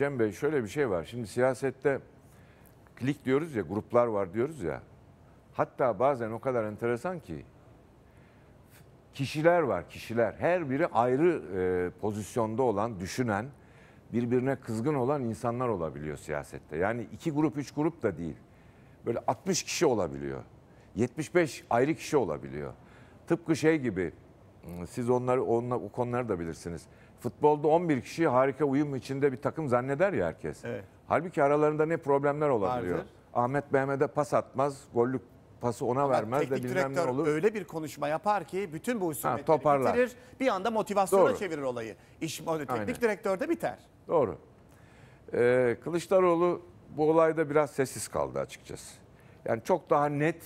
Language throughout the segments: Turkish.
Cem Bey şöyle bir şey var. Şimdi siyasette klik diyoruz ya, gruplar var diyoruz ya. Hatta bazen o kadar enteresan ki kişiler var, kişiler. Her biri ayrı e, pozisyonda olan, düşünen, birbirine kızgın olan insanlar olabiliyor siyasette. Yani iki grup, üç grup da değil. Böyle 60 kişi olabiliyor. 75 ayrı kişi olabiliyor. Tıpkı şey gibi siz onları onunla, o konuları da bilirsiniz. Futbolda 11 kişi harika uyum içinde bir takım zanneder ya herkes. Evet. Halbuki aralarında ne problemler olabiliyor. Vardır. Ahmet Mehmet'e pas atmaz, gollük pası ona Ama vermez de bilmem ne olur. öyle bir konuşma yapar ki bütün bu husumetleri ha, bitirir. Bir anda motivasyona Doğru. çevirir olayı. İş teknik Aynen. direktör de biter. Doğru. Ee, Kılıçdaroğlu bu olayda biraz sessiz kaldı açıkçası. Yani çok daha net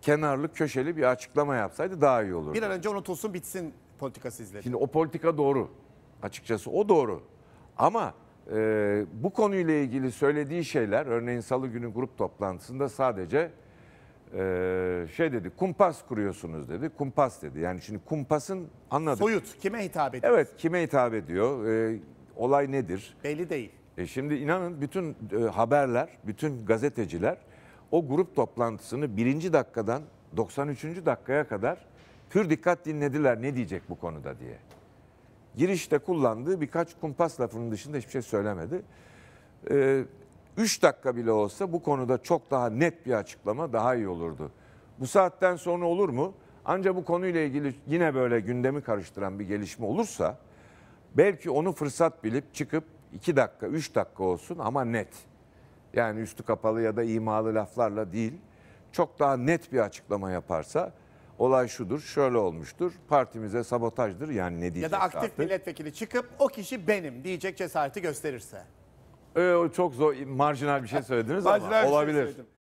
kenarlı köşeli bir açıklama yapsaydı daha iyi olurdu. Bir an önce unutulsun bitsin politikası izledi. Şimdi o politika doğru. Açıkçası o doğru. Ama e, bu konuyla ilgili söylediği şeyler örneğin salı günü grup toplantısında sadece e, şey dedi kumpas kuruyorsunuz dedi. Kumpas dedi. Yani şimdi kumpasın anladık. Soyut kime hitap ediyor? Evet kime hitap ediyor? E, olay nedir? Belli değil. E şimdi inanın bütün e, haberler, bütün gazeteciler o grup toplantısını birinci dakikadan 93. dakikaya kadar pür dikkat dinlediler ne diyecek bu konuda diye. Girişte kullandığı birkaç kumpas lafının dışında hiçbir şey söylemedi. ee, üç dakika bile olsa bu konuda çok daha net bir açıklama daha iyi olurdu. Bu saatten sonra olur mu? Ancak bu konuyla ilgili yine böyle gündemi karıştıran bir gelişme olursa belki onu fırsat bilip çıkıp iki dakika üç dakika olsun ama net. Yani üstü kapalı ya da imalı laflarla değil. Çok daha net bir açıklama yaparsa olay şudur, şöyle olmuştur. Partimize sabotajdır yani ne diyecek Ya da aktif artık. milletvekili çıkıp o kişi benim diyecek cesareti gösterirse. Ee, çok zor, marjinal bir şey söylediniz ama Marjinal şey olabilir.